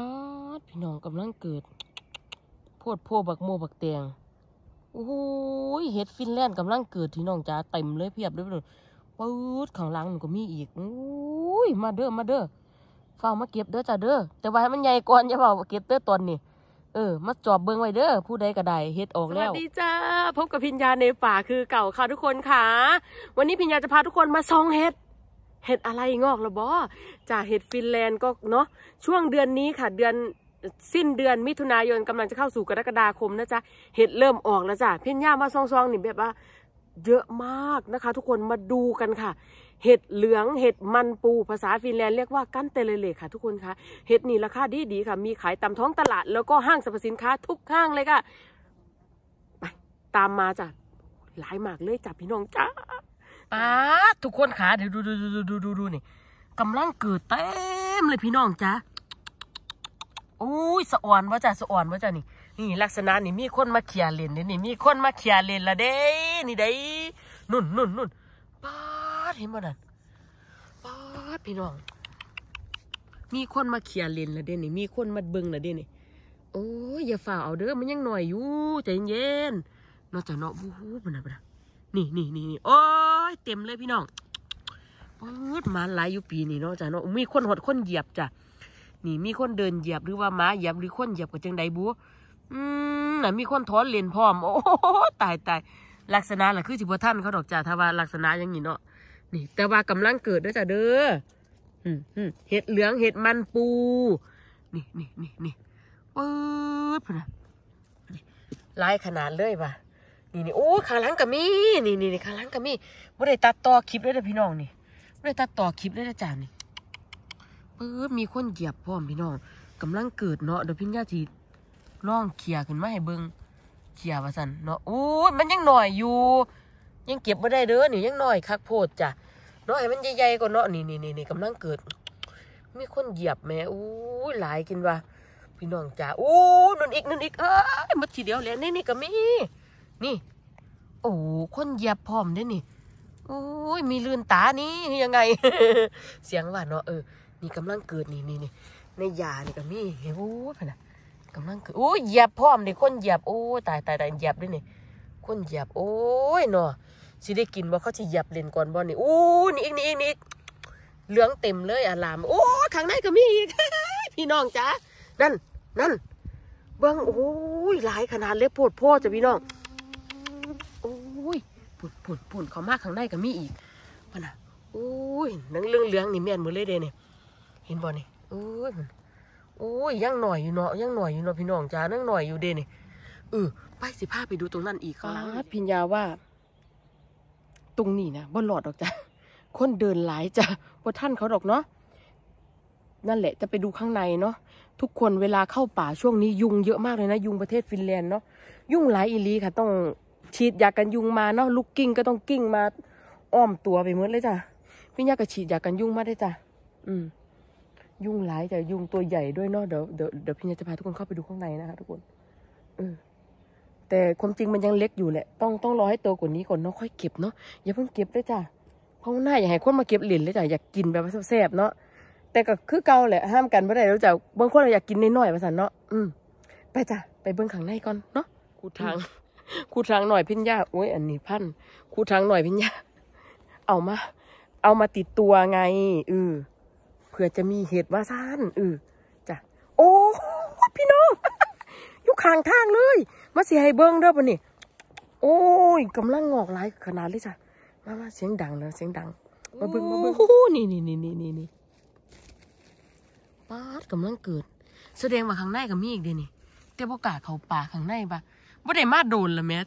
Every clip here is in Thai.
๊าดพี่น้องกำลังเกิดโพดโพบักโมบักเตียงโอ้โหเห็ดฟินแลนด์กำลังเกิดที่น้องจ๋าเต็มเลยเพียบเลยพ่นปื๊ดข้างหลังมันก็มีอีกโอ้ยมาเด้อมาเด้อฟ้ามาเก็บเด้อจ้าเด้อแต่ว่าให้มันใหญ่ก่อนอย่าเปล่าเก็บเด้อตอนนี้เออมาจอบเบิ้งไว้เด้อผู้ใดก็ได้เฮ็ดออกแล้วสวัสดีจ้าพบกับพิญญาในป่าคือเก่าค่ะทุกคนค่ะวันนี้พิญญาจะพาทุกคนมาซองเฮ็ดเห็ดอะไรงอกแล้วบอจากเห็ดฟินแลนด์ก็เนาะช่วงเดือนนี้ค่ะ เดือนสิ้นเดือนมิถุนายน กำลังจะเข้าสู่กรกฎาคมนะจ๊ะเห็ดเริ่มออกแล้วจ้ะพี้ย่ามาซองๆนี่แบบว่า เยอะมากนะคะ ทุกคนมาดูกันค่ะ เห็ดเหลืองเห็ดมันปูภาษาฟินแลนด์เรียกว่ากันเตเลเลค่ะ ทุกคนคะเห็ดนี่ราคาดีดีค่ะ มีขายตามท้องตลาดแล้วก็ห้างสรรพสินค้าทุกห้างเลยค่ะไปตามมาจ้ะหลายหมากเลยจ้ะพี่น้องจ้าป้าทุกคนขาเดี๋ยวดูดูดูดูดูดูนี่กำลังเกิดเต็มเลยพี่น้องจ้าอุ้ยสะอ่อนว่าจ้าสะอ่อนว่าจ้านี่ นี่ ลักษณะนี่มีคนมาเขียเลนเด้นี่ มีคนมาเขียเลนละเด้นี่เด้นุ่นนุ่นนุ่นป้าเห็นบ่นั่นป้าพี่น้องมีคนมาเขียเลนละเด้นี่มีคนมาเบิ่งละเด้นี่โอ้ยอย่าฝ่าเอาเด้อมันยังหน่อยอยู่ใจเย็นนอกจากเนาะวูบมันอะไรนนี่นี่นี่โอ้ยเต็มเลยพี่น้องปื๊ดมาหลายอยู่ปีนี่เนาะจ้ะเนาะมีคนหดคนเหยียบจ้ะนี่ มีคนเดินเหยียบหรือว่าม้าเหยียบหรือคนเหยียบกับจังไดบัวอืมน่ะมีคนถอนเลนพร้อม โอ้ตายตายลักษณะแหละคือสิบท่านเขาดอกจ้าถ้าว่าลักษณะอย่างนี้เนาะ นี่ แต่ว่ากำลังเกิดด้วยจ้ะเด้อเห็ดเหลืองเห็ดมันปู นี่นี่นี่นี่ปื๊ดพนะหลายขนาดเลยป่ะนี่นี่โอ้ขาหลังกับมี นี่นี่นี่ขาหลังกับมีไม่ได้ตัดต่อคลิปเลยนะพี่น้องนี่ไม่ได้ตัดต่อคลิปเลยนะจานนี่ปื๊บมีคนเหยียบพร้อมพี่น้องกำลังเกิดเนาะเดี๋ยวพี่ญาติล่องเขี่ยขึ้นมาให้เบิ้งเขี่ยว่าสันเนาะโอ้ยมันยังหน่อยอยู่ ยังเก็บไม่ได้เด้อนี่ ยังหน่อยคักโพดจ้ะเนาะให้มันใหญ่ๆก่อนเนาะนี่นี่นี่นี่กำลังเกิด มีคนเหยียบแม่โอ้ยหลายกินว่ะพี่น้องจ้าโอ้ยนุ่นอีกนุ่นอีกเอ้ยมดทีเดียวเลยนี่นี่ก็มีนี่ โอ้คนเหยียบพร้อมด้วยนี่ โอ้ย มีลื่นตานี่ยังไง เสียงว่าเนาะ เออ นี่กำลังเกิดนี่นี่นี่ ในยาเนี่ก็มีโอ้ยพนะกำลังเกิดโอ้ยเหยียบพร้อมดิคนเหยียบโอ้ตายตายตายเหยียบด้วยนี่ คนเหยียบโอ้ย เนาะสิได้กินว่าเขาจะเหยียบเลนก่อนบอลนี่โอ้นี่อีกนี่อีกนี่เหลืองเต็มเลยอาลาม โอ้ข้างในก็มีอีก พี่น้องจ้านั่น นั่นเบิ้งโอ้ยหลายขนาดเลยโพดพ่อจะพี่น้องุ่นุ่นุ่นเขามากข้างในก็มีอีกมันอ่ะอุ้ยนังเรื่องเลี้ยงนี่แม่นมือเลยเด้เนี่ยเห็นบ่นี่ยอุ้ยอุ้ย ยังหน่อยอยู่เนาะยังหน่อยอยู่เนาะพี่น้องจ้านังหน่อยอยู่เด้เนี่ยเออไปสิพาไปดูตรงนั้นอีกขราับ พิญญาว่า ตรงนี้นะบ่หลอดดอกจ้ะคนเดินหลายจ้ะบ่ท่านเขาดอกเนาะนั่นแหละ จะไปดูข้างในเนาะทุกคนเวลาเข้าป่าช่วงนี้ยุงเยอะมากเลยนะ ยุงประเทศฟินแลนด์เนาะยุงหลายอีลีค่ะ ต้องฉีดยากันยุงมาเนาะลูกกิ้งก็ต้องกิ้งมาอ้อมตัวไปหมดเลยจ้ะพี่ยากะฉีดยากันยุงมาได้จ้ะอืม ยุงหลายจ้ะยุงตัวใหญ่ด้วยเนาะเดี๋ยวเดี๋ยวเดี๋ยวพี่ยาจะพาทุกคนเข้าไปดูข้างในนะคะทุกคนเออแต่ความจริงมันยังเล็กอยู่แหละต้องต้องรอให้โตกว่านี้ก่อนเนาะค่อยเก็บเนาะอย่าเพิ่งเก็บเลยจ้ะเพราะหน้าอยากให้คนมาเก็บเหรียญเลยจ้ะอยากกินแบบแซ่บเนาะแต่ก็คือเก่าแหละห้ามกันไม่ได้ แล้วจ้ะบางคนเราอยากกินน้อยๆภาษาเนาะอืมไปจ้ะไปเบื้องข้างในก่อนเนาะกูทางครูทางหน่อยพิญญาโอ้ยอันนี้พันครูทางหน่อยพิญญาเอามา เอามาติดตัวไงเออเผื่อจะมีเหตุว่าซ่านเออจ้ะโอ้พี่น้องอยู่ข้างทางเลยมาเสียให้เบิ้งเด้อปะนี่โอ้ยกำลังงอกหลายขนาดเลยจ้ะมามาเสียงดังเลยเสียงดัง มาเบิ้งมาเบิ้งโอ้นี่นี่นี่นี่นี่นี่ป้าดกำลังเกิด แสดงว่าข้างในก็มีอีกเดี๋ยวนี่แต่พวกกาเขาป่าข้างในปะบ่ได้มาโดนละแม่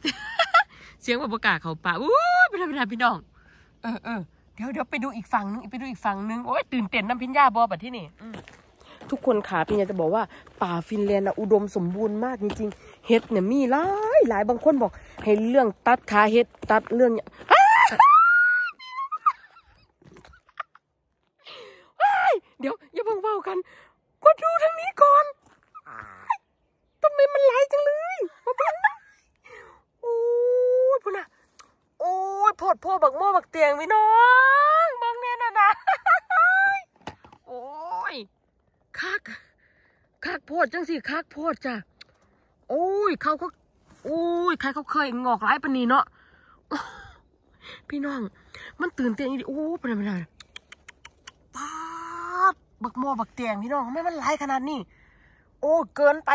เสียงแบบประกาศเขาป่าอู้ไปทำไปทำพี่น้อง เออเออเดี๋ยวเดี๋ยวไปดูอีกฝั่งนึงไปดูอีกฝั่งนึงโอ้ยตื่นเต้นน้ำพิญญาบอแบบที่นี่ทุกคนขาพี่ยาจะบอกว่า ป่าฟินแลนด์อุดมสมบูรณ์มากจริงๆเฮ็ดเนี่ยมีหลายหลายบางคนบอกให้เรื่องตัดขาเฮ็ดตัดเรื่องเดี๋ยวอย่าเพิ่งเบากันกดดูทางนี้ก่อนไมมันไายจังเลย โอ้ยพุ่นอะโอ้ยพพดพ่อบักโม่บักเตียงพี่น้องบังเน่นะนะโอ้ย คัก คักพพดจังสิคักพพดจ้ะ โอ้ย เขาก็ โอ้ย ใครเขาเคยงอกร้ายปนีเนาะ พี่น้องมันตื่นเต้นอีดิโอ้เป็นไรเป็นไรป้าบักโมบักเตียงพี่น้อง ไม่มันร้ายขนาดนี้โอ้เกินไป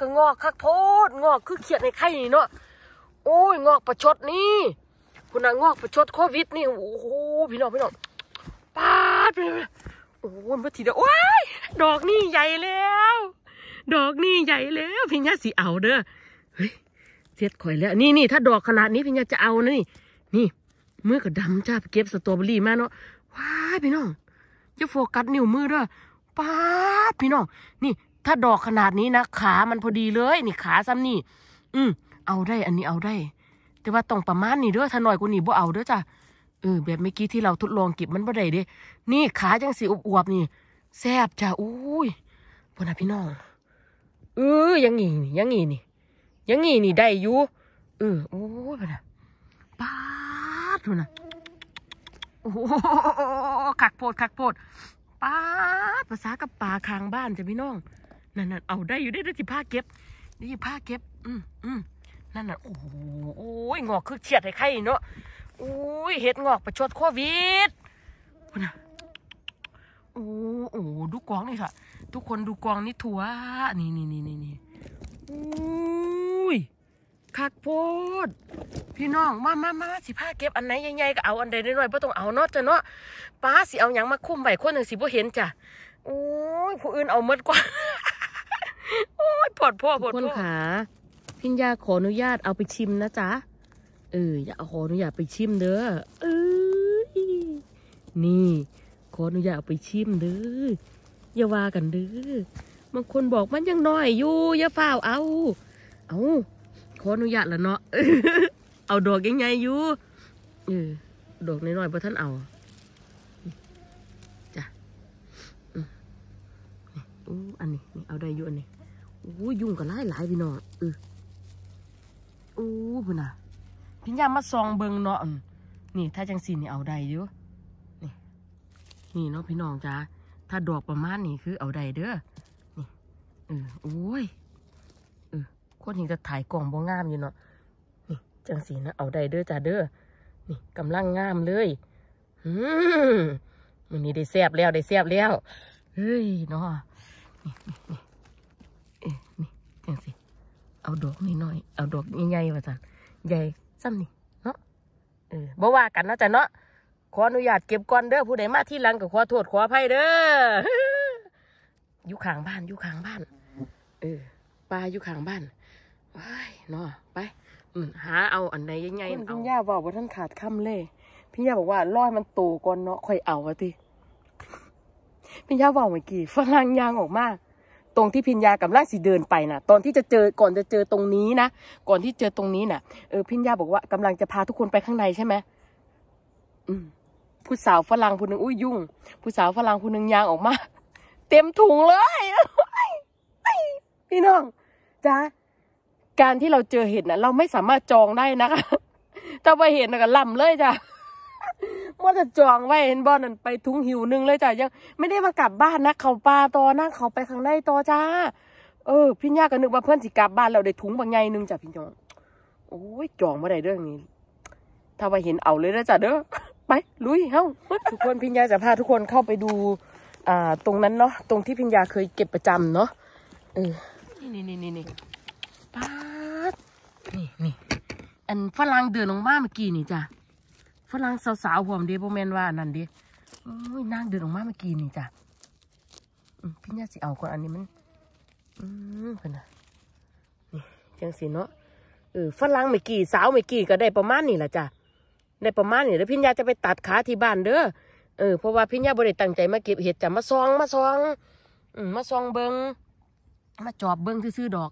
ก็งอกคักโพดงอกคือเขียดในไข่เนาะโอ้ยงอกประชดนี่ คุณนางอกประชดโควิดนี่โอ้โหพี่น้องพี่น้องปาดไปเลยโอ้ยมาทีเดียวโอ้ยดอกนี่ใหญ่แล้ว ดอกนี่ใหญ่แล้วพี่ญาสีเอาเด้อเฮ้ยเสียดข่อยแล้วนี่นี่ถ้าดอกขนาดนี้พี่ญาจะเอานะนี่ นี่มือก็ดำจ้าเก็บสตรอเบอรี่มาเนาะว้ายพี่น้องจะโฟกัสนิ้วมือเด้อป้าพี่น้องนี่ถ้าดอกขนาดนี้นะขามันพอดีเลยนี่ขาซ้ำนี่ อืมเอาได้ อันนี้เอาได้ แต่ว่าต้องประมาณนี้ด้วยถ้าหน่อยกว่านี้บ่เอาเด้อจ้ะ เออแบบเมื่อกี้ที่เราทดลองเก็บมันบ่ได้เด้ นี่ขาจังสีอวบๆนี่แซบจ้ะอุ้ยพ่อนะพี่น้องเออยังงี้นี่ ยังงี้นี่ ยังงี้นี่ได้อยู่เออโอ้ยพ่อนาป้าดพ่อนะโอ้ขักโพดขักโพด ป้า ภาษากับป่าคางบ้านจ้ะพี่น้องนั่นนั่นเอาได้อยู่ได้ด้สิผ้าเก็บ นี่ผ้าเก็บ อืมอืมนั่นน่ะโอ้โอ้ย งอกคือเฉียดให้ใครเนาะโอ้ยเห็ดงอกประชดโควิดคุณน่ะโอ้โอ้ดูกองนี่ค่ะ ทุกคนดูกองนี่ถั่ว นี่นี่นี่นี่นี่โอ้ยคักโพด พี่น้อง มามามาสิผ้าเก็บ อันไหนใหญ่ๆ ก็เอาอันใดน้อยๆเพราะต้องเอาเนาะจ้ะเนาะป้าสิเอาอย่างมาคุ้มใบ้คนหนึ่งสิบ่เห็นจ้ะโอ้ยผู้อื่นเอาเมดกว่ายปวดพวปวดคนขาพิญญาขออนุญาตเอาไปชิมนะจ๊ะเอออย่าขออนุญาตไปชิมเด้อเออนี่ ขออนุญาตเอาไปชิมเด้ออย่าว่ากันเด้อบางคนบอกมันยังน้อยอยู่อย่าเฝ้าเอา เอาขออนุญาตละเนาะเอาดอกยังไงอยู่เออดอกน้อยๆเพราะท่านเอาจ้ะอันนี้เอาได้อยู่อันนี้อู้ยุ่งกันหลายหลายพี่น้องเอออู้พี่น่ะพี่ยามมาซองเบิงเนาะนี่ ถ้าจังสีนี่เอาได้เยู่นี่ นี่เนาะพี่น้องจ้าถ้าดอกประมาณนี้คือเอาได้เด้อนี่เออโอ้ยเออคนยังจะถ่ายกล่องบ่งามอยู่เนาะ นี่จังสีนะเอาได้เด้อจ้าเด้อ นี่กำลังงามเลยอืมมันนี้ได้แซบแล้วได้แซบแล้ว เฮ้ยเนาะนี่เออ นี่ยังสิ เอาดอกน้อยเอาดอกใหญ่ๆว่าจันใหญ่ซ้ำนี่ เนาะ เออบ่ว่ากันนะจ้ะเนาะ ขออนุญาตเก็บก่อนเด้อผู้ใดมาที่หลังก็ขอโทษขออภัยเด้ออยู่ข้างบ้านอยู่ข้างบ้าน เออปลาอยู่ข้างบ้านเฮ้ยเนาะ ไปหา เอาอันไหนยังไงเอาพี่ย่าบอกว่าท่านขาดค่ำเลย พี่ย่าบอกว่าร้อยมันโตก่อนเนาะค่อยเอาวะีพี่ย่าบอกเมื่อกี้ฝรั่งยางออกมากตรงที่พิญญากับร่างสีเดินไปนะตอนที่จะเจอก่อนจะเจอตรงนี้นะก่อนที่เจอตรงนี้นะ่ะเออพิญญาบอกว่ากำลังจะพาทุกคนไปข้างในใช่ไหมผู้สาวฝรั่งผู้หนึ่งอุ้ยยุ่งผู้สาวฝรั่งผู้หนึ่งยางออกมา เต็มถุงเลยพี่น้องจ้าการที่เราเจอเห็นนะเราไม่สามารถจองได้นะคะถ้าไปเห็นก็ล่ำเลยจ้าจะจองไว้เห็นบอลนั่นไปทุงหิวหนึ่งเลยจ้ะยัง ไม่ได้มากลับบ้านนะเขาปลาตอนั่งเขาไปข้างในตอจ้าเออพี่ย่าก็นึกว่าเพื่อนสิกลับบ้านเราได้ถุงบางไงนึงจ้ะพี่จองโอ้ย จองมาได้เรื่องนี้ถ้าไปเห็นเอาเลยนะจ้ะเด้อไปลุยเฮ้าทุกคนพี่ยาจะพาทุกคนเข้าไปดู อ่า ตรงนั้นเนาะตรงที่พี่ยาเคยเก็บประจำเนาะเออนี่นี่นี่นี่ป้านี่นี่อันฝรั่งเดินลงมาเมื่อกี้นี่จ้ะฝรั่งสาวๆหวมเดีโบแมนว่า นั่นดิอุ้ยนางเดินออกมาเมื่อกี้นี่จ้ะพี่ญาสิเอาคนอันนี้มัน อืมคนน่ะ นี่จังสีเนาะ เออฝรั่งเมื่อกี้สาวเมื่อกี้ก็ได้ประมาณนี่แหละจ้ะ ได้ประมาณนี่แล้วพี่ญาจะไปตัดขาที่บ้านเด้อ เออ เพราะว่าพี่ญาบริตั้งใจมาเก็บเห็ดจ้ะมาซองมาซอง อืมมาซองเบิงมาจอบเบิงซื่อดอก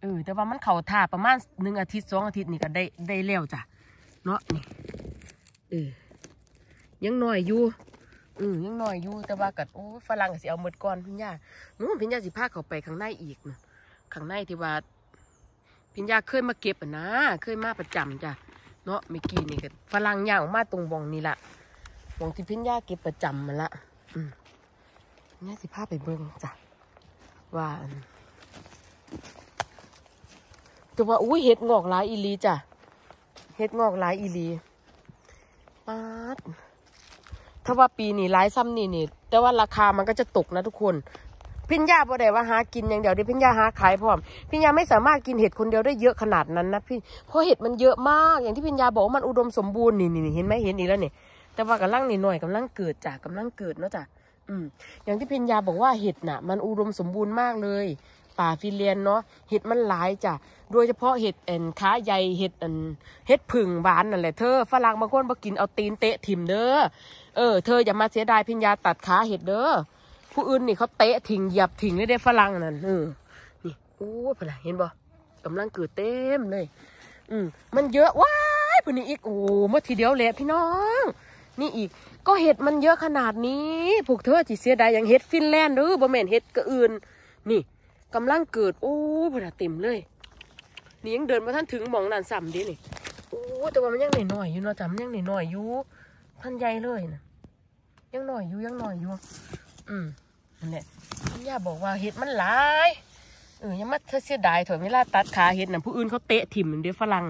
เออ แต่ว่ามันเข่าท่าประมาณหนึ่งอาทิตย์สองอาทิตย์นี่ก็ได้ได้เล้วจ้ะ เนาะนี่ออยังหน่อยอยู่อือยังหน่อยอยู่แต่ว่ากัดโอ้ฝรั่งสิเอาหมดก่อนพิญญาหนูพิญญาสิพาเขาไปข้างในอีกนะข้างในที่ว่าพิญญาเคยมาเก็บนะเคยมาประจำจ้ะเนาะเมื่อกี้นี่ก็ฝรั่งยาวมาตรงบองนี่ละบองที่พิญญาเก็บประจำมาละอืมนี่สิพาไปเบิ้งจ้ะว่าแต่ว่า อุ้ยเห็ดงอกหลายอีลีจ้ะเห็ดงอกหลายอีลีปาดถ้าว่าปีนี้ร้ายซ้ำนี่นี่ แต่ว่าราคามันก็จะตกนะทุกคนพิญญาบกได้ว่าหากินอย่างเดียวดิพิญญาหาขายพร้อมพิญญาไม่สามารถกินเห็ดคนเดียวได้เยอะขนาดนั้นนะพี่เพราะเห็ดมันเยอะมาก อย่างที่พิญญาบอกมันอุดมสมบูรณ์นี่นี่เห็นไหมเห็นอีกแล้วนี่ แต่ว่ากำลังนี่หน่อยกำลังเกิดจากกำลังเกิดเนาะจ้ะอืมอย่างที่พิญญาบอกว่าเห็ดน่ะมันอุดมสมบูรณ์มากเลยป่าฟิเลียนเนาะ เห็ดมันหลายจ้ะ โดยเฉพาะเห็ดแอนขาใหญ่ เห็ดเอนเห็ดผึ่งหวานนั่นแหละเธอฝรั่งบางคนมากินเอาตีนเตะถิ่มเด้อ เออ เธออย่ามาเสียดายพิญญาตัดขาเห็ดเด้อ ผู้อื่นนี่เขาเตะถิ่งหยับถิ่งเลยได้ฝรั่งนั่น เออ นี่ โอ้ยพลังเห็นบ่กำลังเกิดเต็มเลย อืมมันเยอะว้ายพนี้อีก โอ้เมื่อทีเดียวแหละพี่น้อง นี่อีก ก็เห็ดมันเยอะขนาดนี้ พวกเธอจีเสียดายอย่างเห็ดฟินแลนด์หรือบ่แม่น เห็ดก็อื่น นี่กำลังเกิดโอ้พอดเต็มเลยนี่ยังเดินมาท่านถึงมองนันสัมดด้นี่โอ้แต่ว่ามันยังหน่อย่อยู่เนาะจ้ะมันยังหน่อย่อยู่ท่านใหญ่เลยนะยังหน่อยอยู่ยังหน่อยอยู่อืมนั่นแหละ่านย่าบอกว่าเห็ดมันหลายเออยังมาเธอเสียดายถอไเวลาตัดขาเห็ดนะผู้อื่นเขาเตะถิ่มเดี๋ยวฝรั่ง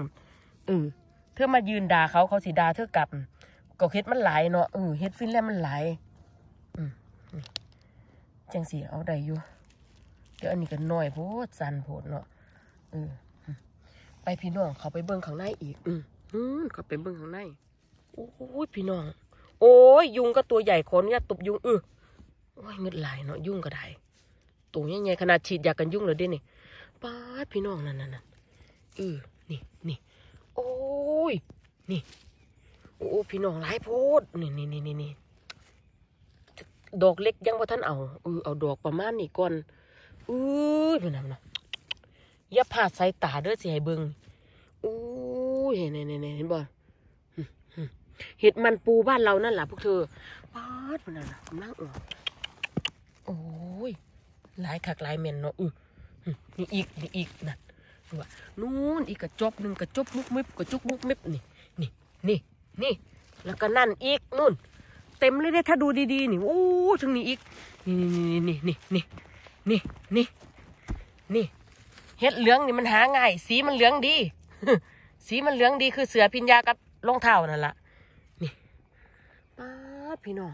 เออเธอมายืนด่าเขาเขาสีดาเธอกลับ ก็เห็ดมันหลายเนาะเออเห็ดฟินแล้วมันหลายอืมจังสีเอาได้อยู่เดี๋ยวอันนี้ก็น้อยโพดสันโพดเนาะอไปพี่น้องเขาไปเบิ้งข้างในอีก อืมเขาไปเบิ้งข้างใน โอ้ยพี่น้อง โอ้ยยุงก็ตัวใหญ่คนเนี่ยตบยุงเออโอ้ยเงือดไหลเนาะยุ่งก็ได้ตัวใหญ่ๆขนาดฉีดยากันยุ่งเลยเด้นี่ป้าพี่น้องนั่นนั่นเออนี่นี่โอ้ยนี่โอ้ พี่น้องหลายโพดนี่นี่นี่นี่ดอกเล็กยังพอท่านเอาเออเอาดอกประมาณนี้ก่อนอู้ยู่น้ำนะอย่าพาดสายตาเด้อสิให้เบิ่งอู้เห็นเห็นเห็นบ่เห็ดมันปูบ้านเรานั่นแหละพวกเธอป้าดมันน่ะกำลังออโอ้ยหลายขักหลายเมนเนาะอือนี่อีกนี่อีกนั่นดูว่านู่นอีกกระจบหนึ่งกระจบมุกมิบกระจุกมุกมิบนี่ นี่นี่นี่แล้วก็นั่นอีกนู่น เต็มเลยเนี่ยถ้าดูดีๆ นี่โอ้ทั้งนี้อีกนี่นี่นี่นี่นี่นี่นี่นี่นี่เห็ดเหลืองนี่มันหาง่าย สีมันเหลืองดีสีมันเหลืองดีคือเสือพิญญากับรองเท้านั่นละนี่ป้าพี่น้อง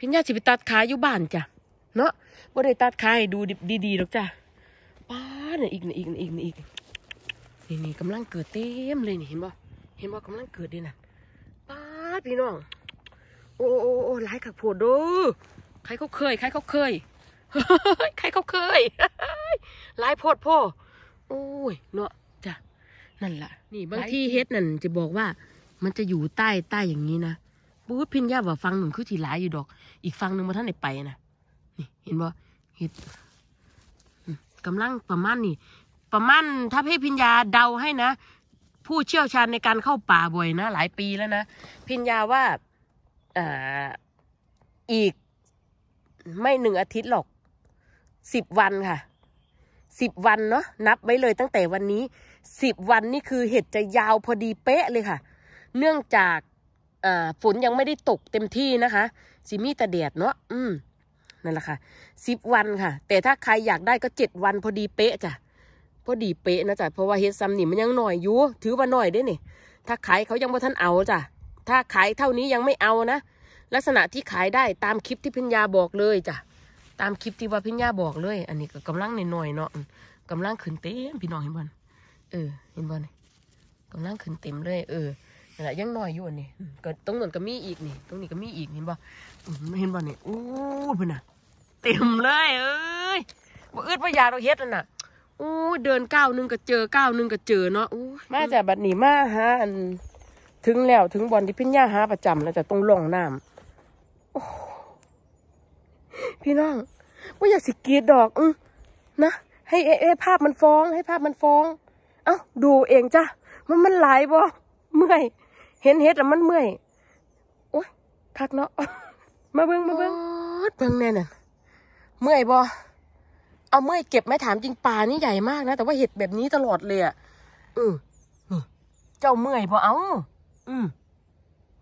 พิญญาสิไปตัดขาอยู่บ้านจ้ะเนาะบ่ได้ตัดขายดูดีๆหรอกจ้ะป้าเนี่ยอีกเนี่ยอีกเนี่ยอีกเนี่ยอีก นี่นี่กำลังเกิดเต็มเลยนี่เห็นบ่เห็นบ่กำลังเกิดดีน่ะป้าพี่น้อง โอ้โอ้โอ้ไล่ขักโผดดูใครเขาเคย ใครเขาเคยใครเขาเคยลายโพดพ่อโอ้ยเนาะจ้ะนั่นแหละนี่บางที่เฮ็ดนั่นจะบอกว่า มันจะอยู่ใต้ใต้อย่างนี้นะ ปูพินยาว่าฟังหนึ่งคือที่หลายอยู่ดอก อีกฟังหนึ่งมาท่านไหนไปนะ นี่เห็นบ่เฮ็ดกำลังประมาณนี่ ประมาณถ้าให้พิญญาเดาให้นะ ผู้เชี่ยวชาญในการเข้าป่าบ่อยนะ หลายปีแล้วนะพิญญาว่าอ่าอีก ไม่หนึ่งอาทิตย์หรอกสิบวันค่ะ สิบวันเนาะนับไว้เลยตั้งแต่วันนี้ สิบวันนี่คือเห็ดจะยาวพอดีเป๊ะเลยค่ะ เนื่องจากฝนยังไม่ได้ตกเต็มที่นะคะซิมีตะเดียดเนาะ อืมนั่นแหละค่ะ สิบวันค่ะ แต่ถ้าใครอยากได้ก็เจ็ดวัน พอดีเป๊ะจ้ะ พอดีเป๊ะนะจ้ะเพราะว่าเห็ดซัมนี่มันยังหน่อยอยู่ถือว่าหน่อยได้เนี่ยถ้า ขายเขายังบ่ท่านเอาจ้ะ ถ้าขายเท่านี้ยังไม่เอานะ ลักษณะที่ขายได้ตามคลิปที่พิญญาบอกเลยจ้ะตามคลิปที่ว่าพี่ย่าบอกเลย อันนี้ก็กำลังหน่อยๆเนาะกำลังขึ้นเต็มพี่น้องเห็นบ่นเออ เห็นบ่นกำลังขึ้นเต็มเลย เออนี่แหละยังน้อยอยู่อันนี้ก็ตรงนั้นก็มีอีกนี่ ตรงนี้ก็มีอีกเห็นบ่เห็นบ่นี่อู้เพื่อนอะเต็มเลย เอ้ยบ่อึดบ่อยากเราเฮ็ดนั่นน่ะอู้เดินก้าวนึงก็เจอก้าวนึงก็เจอเนาะอู้มาจากบัดนี้มาฮะันถึงแล้วถึงบอลที่พี่ย่าหาประจำแล้วจะต้องลงน้ำโอ้พี่น้องว่าอยากสิกีดดอกอนะให้เอให้ภาพมันฟ้องให้ภาพมันฟ้อง เอ้าดูเองจ้ะมันมันหลายบ่เมื่อยเห็นเฮ็ดแล้วมันเมื่อยโอ้ยทักเนาะมาเบิ้งมาเบิ้งเบิ้งแน่น่ะเมื่อยบ่เอาเมื่อยเก็บไม่ถามจริงป่านี่ใหญ่มากนะแต่ว่าเห็ดแบบนี้ตลอดเลยอ่ะอือนี่เจ้าเมื่อยบ่เอาอือ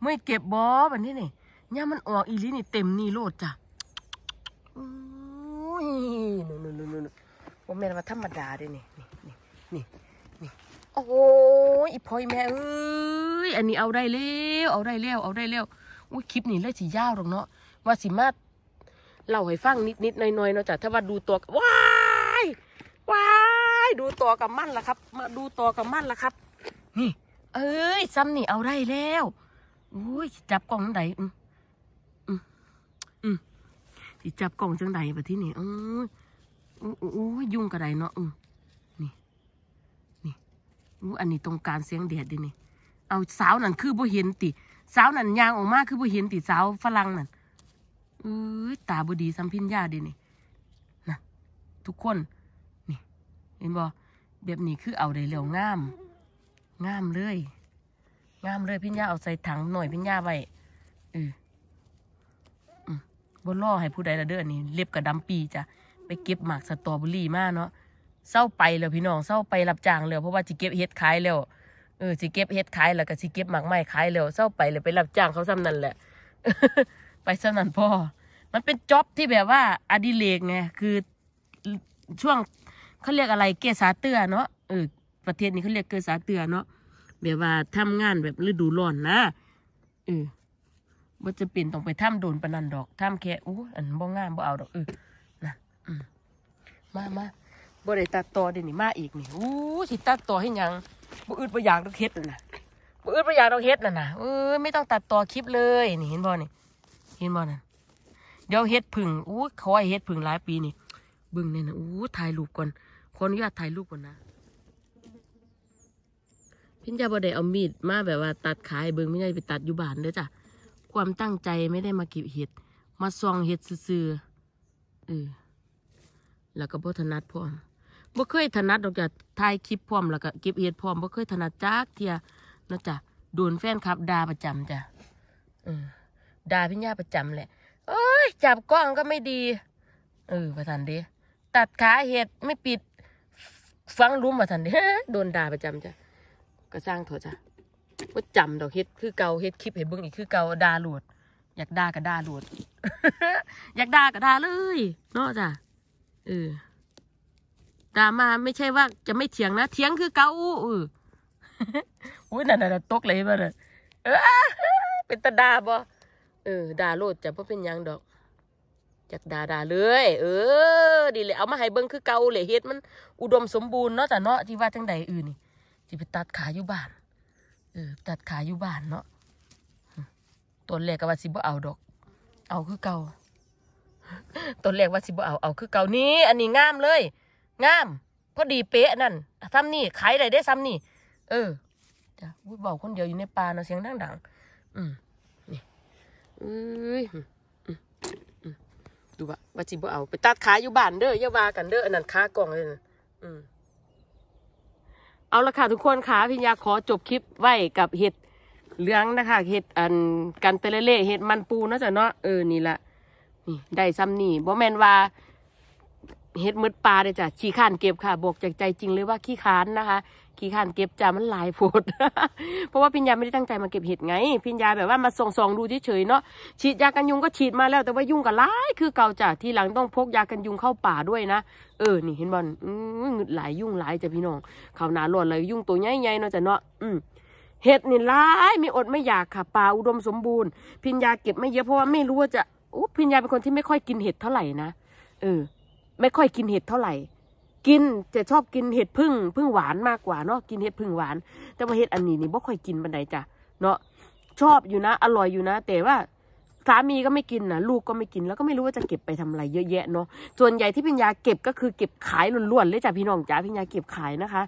เมื่อยเก็บบ่แบบนี้นี่ย่ามันออกอีลินี่เต็มนี่โลดจ้ะอ้ยนู่นนู่นนู่นว่าแม่ม่าธรรมดาด้วยนี่นี่นี่นี่นี่ โอ้ยอีพ่อยแม่เอ้ย อันนี้เอาได้แล้ว เอาได้แล้ว เอาได้แล้ว อุ้ย คลิปนี้เลยสิยาวหรอกเนาะว่าสิมาเล่าให้ฟังนิดนิดหน่อยหน่อยเนาะจ้ะถ้าว่าดูตัวว้าย ว้าย ดูตัวกับมันละครับ มาดูตัวกับมันละครับ นี่ เอ้ยซ้ำนี่เอาได้แล้ว อุ้ย จับกล่องไหนอืิจับกล่องจังใดแบบที่นี่เออโอ้ยุ่งกระไดเนาะนี่ นี่อันนี้ตรงการเสียงเดดดินี่ เอาสาวนั่นคือบ่เห็นติสาวนั่นยางออกมาคือบ่เห็นติสาวฝรั่งนั่นเอือตาบดีสัมพิญญาดินี่นะทุกคน นี่ เห็นบ่แบบนี้คือเอาได้เร็วงามงามเลยงามเลยพิญญาเอาใส่ถังหน่อยพิญญาไว้เออบนล่อให้ผู้ใดละเด้อนี่เล็บกระดำปีจะไปเก็บหมากสตรอเบอรี่มาเนาะเศร้าไปแล้วพี่น้องเศร้าไปรับจ้างแล้วเพราะว่าจิเก็บเฮ็ดขายแล้วเออจิเก็บเฮ็ดขายแล้วก็จิเก็บหมากไม้ขายแล้วเศร้าไปเลยไปรับจ้างเขาซ้ำนั่นแหละไปซ้ำนั่นพ่อมันเป็นจ็อบที่แบบว่า อดิเรกไงคือช่วงเขาเรียกอะไรเกษาเตือเนาะเออประเทศนี้เขาเรียกเกษาเตือเนาะแบบว่าทำงานแบบฤดูร้อนนะเออบ่จะเปลี่ยนต้องไปถ้ำโดนปนันดอกถ้ำแค่อู้อันบ่งามบ่เอาดอกเออนะมามาบ่ได้ตัดต่อเดี๋ยวนี้มาอีกนี่อู้สิตัดต่อให้ยังบ่อึดบ่อยากดอกเฮ็ดน่ะบ่อึดบ่อยากดอกเฮ็ดน่ะนะเออไม่ต้องตัดต่อคลิปเลยนี่ เห็นบ่นี่เห็นบ่นั่นเดี๋ยวเฮ็ดผึ่งอู้ขอยเฮ็ดผึ่งหลายปีนี่บึ้งเนี่ยนะอู้ถ่ายรูปก่อนขออนุญาตถ่ายรูปก่อนนะพิ่ยาบ่ได้เอามีด มาแบบว่าตัดขายเบิ่งไม่ได้ไปตัดอยู่บ้านเด้อจ้ะความตั้งใจไม่ได้มาเก็บเห็ดมาซองเห็ดซื่อเออแล้วก็บพถนัดพร้อมบ่เคยถนัดดอกจาะถ่ายคลิปพร้อม แล้วก็เก็บเห็ดพร้อมบ่เคยถนัดจักเทียนะจ้ะโดนแฟนคลับด่าประจำจ้ะเออด่าพี่ย่าประจำ แหละเอ้ย จับกล้องก็ไม่ดี เออประธานเดีตัดขาเห็ดไม่ปิดฟังรุ้มประธานเดีโดนด่าประจำจ้ะก็สร้างเถอะจ้ะว่าจำดอกเฮ็ดคือเกาเฮ็ดคลิปเห็นเบิ้งอีกคือเกาดาหลวดอยากด่าก็ด่าหลวดอยากด่าก็ด่าเลยเนาะจ้ะเออด่ามาไม่ใช่ว่าจะไม่เถียงนะเถียงคือเกาอืออุ้ยนั่นน่ะตกเลยบ้าน่เออเป็นตาดาบ่เออด่าหลดจะเพราะเป็นยังดอกอยากด่าด่าเลย เออดีเลยเอามาให้เบิ้งคือเกาเลยเฮ็ดมันอุดมสมบูรณ์เนาะจ้ะเนาะที่ว่าจังใดอื่นนี่จะไปตัดขาอยู่บ้านเออตัดขาอยู่บ้านเนาะตัวแรกก็ว่าสิบเอาดอก เอาคือเก่าตัวแรกว่าสิบเอา เอาคือเก่านี้ อันนี้ งามเลย งามพอดีเป๊ะนั่นซ้ำนี่ขายไรได้ซ้ำนี่เออจ้ยบอกคนเดียวอยู่ในป่าเนาะ เสียงดังดังอืมนี่เอ้ยดูวะว่าสิบเอาไปตัดขาอยู่บ้านเด้อเยาวากันเด้อ อันนั้นขากล่องเลยนอืมาละค่ะทุกคนค่ะ พิญญาขอจบคลิปไว้กับเห็ดเลี้ยงนะคะ เห็ดอันกันเตเลเล่เห็ดมันปูนะจ๊ะเนาะ เออ นี่ละนี่ได้ซ้ำนี่บ่แมนว่า เห็ดมืดปลาเลยจ้ะขี้ขานเก็บค่ะบอกจากใจจริงเลยว่า ขี้ขานนะคะขี้ข้านเก็บจ้ามันลายโพด เพราะว่าพิญญาไม่ได้ตั้งใจมาเก็บเห็ดไง พิญญาแบบว่ามาส่องส่องดูเฉยๆเนาะ ฉีดยากันยุงก็ฉีดมาแล้ว แต่ว่ายุ่งกับลายคือเก่าจ้ะทีหลังต้องพกยากันยุงเข้าป่าด้วยนะ เออ นี่เห็นบอลหลายยุ่งหลายจ้ะพี่น้อง เขาหนาหลอดเลยยุ่งตัวใหญ่ๆเนาะจ้ะเนาะอืมเห็ดนี่ร้าย ไม่อดไม่อยากค่ะป่าอุดมสมบูรณ์ พิญญาเก็บไม่เยอะเพราะว่าไม่รู้ว่าจะอู้พิญญาเป็นคนที่ไม่ค่อยกินเห็ดเท่าไหร่นะ เออ ไม่ค่อยกินเห็ดเท่าไหร่กินจะชอบกินเห็ดพึ่ง พึ่งหวานมากกว่าเนาะกินเห็ดพึ่งหวาน แต่ว่าเห็ดอันนี้นี่บ่ค่อยกินบันไดจ้ะเนาะชอบอยู่นะอร่อยอยู่นะ แต่ว่าสามีก็ไม่กินนะลูกก็ไม่กินแล้วก็ไม่รู้ว่าจะเก็บไปทำอะไรเยอะแยะเนาะส่วนใหญ่ที่พิญญาเก็บก็คือเก็บขายล้วนๆเลยจ้ะพี่น้องจ้ะพิญญาเก็บขายนะคะ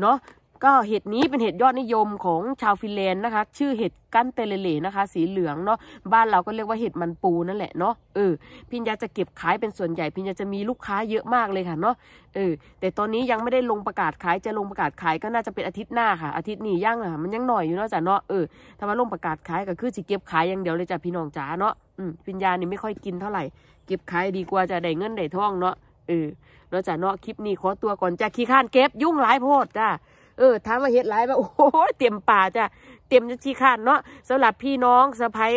เนาะก็เห็ดนี้เป็นเห็ดยอดนิยมของชาวฟินแลนด์นะคะ ชื่อเห็ดกั้นเตเลเล่ นะคะ สีเหลืองเนาะ บ้านเราก็เรียกว่าเห็ดมันปูนั่นแหละเนาะ เออ พิญญาจะเก็บขายเป็นส่วนใหญ่ พิญญาจะมีลูกค้าเยอะมากเลยค่ะเนาะ เออ แต่ตอนนี้ยังไม่ได้ลงประกาศขาย จะลงประกาศขายก็น่าจะเป็นอาทิตย์หน้าค่ะ อาทิตย์นี้ย่างอ่ะมันยังหน่อยอยู่เนาะจ้ะเนาะ เออถ้ามาลงประกาศขายก็คือสิเก็บขายอย่างเดียวเลยจ้ะพี่น้องจ๋าเนาะ อืมพิญญานี่ไม่ค่อยกินเท่าไหร่ เก็บขายดีกว่าจะได้เงินได้ทองเนาะ เออ เนาะจ้ะเนาะ คลิปนี้ขอตัวก่อนจะขี้ข้านเก็บยุ่งหลายโพดจ้าเออถามว่าเฮ็ดหลายป่ะโอ้โหเตรียมป่าจ้ะเตรียมจะที้านเนาะสำหรับพี่น้องสะพ้าย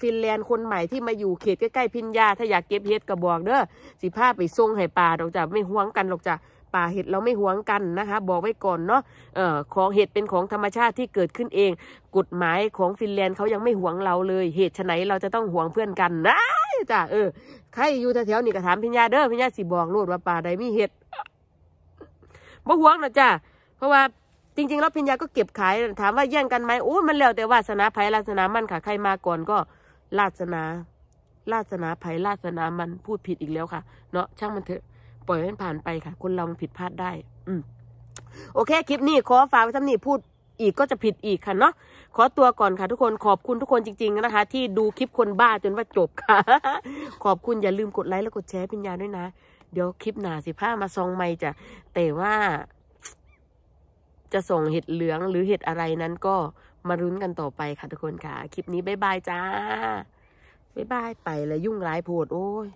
ฟินแลนด์คนใหม่ที่มาอยู่เขตใกล้ๆพินยาถ้าอยากเก็บเฮ็ดกระบอกเด้อ สิผ้าไปส่งให้ป่าดอกจ้ะไม่ห่วงกันหรอกจ้ะป่าเห็ดเราไม่หวงกันนะคะ บอกไว้ก่อนเนาะเอ่อของเห็ดเป็นของธรรมชาติที่เกิดขึ้นเอง กฎหมายของฟินแลนด์เขายังไม่หวงเราเลย เหตุไหนเราจะต้องหวงเพื่อนกันนะจ้ะเออใครอยู่แถวๆนี่ก็ถามพิญญาเด้อพิญญาสิบอกโลดว่าป่าใดมีเห็ดบ่หวงนะจ้ะเพราะว่าจริงๆ แล้วพิญญาก็เก็บขายถามว่าแย่งกันไหมโอ้ มันแล้วแต่วาสนาไผ่ลาสนามันค่ะ ใครมาก่อนก็ลาสนาลาสนาไผ่ลาสนามันพูดผิดอีกแล้วค่ะ เนาะช่างมันเถอะปล่อยมันผ่านไปค่ะคนเรามันผิดพลาดได้อืมโอเคคลิปนี้ขอฝากไว้ท่นี่พูดอีกก็จะผิดอีกค่ะเนาะขอตัวก่อนค่ะ ทุกคนขอบคุณทุกคนจริง ๆนะคะ ที่ดูคลิปคนบ้าจนว่าจบค่ะขอบคุณอย่าลืมกดไลค์และกดแชร์พิญญาด้วยนะ เดี๋ยวคลิปหนาสิผ้ามาซองไม่จะแต่ว่าจะส่งเห็ดเหลืองหรือเห็ดอะไรนั้นก็มารุ้นกันต่อไปค่ะทุกคนค่ะ คลิปนี้บ๊ายบายจ้า บ๊ายบายไปแล้วยุ่งร้ายโพดโอ้ย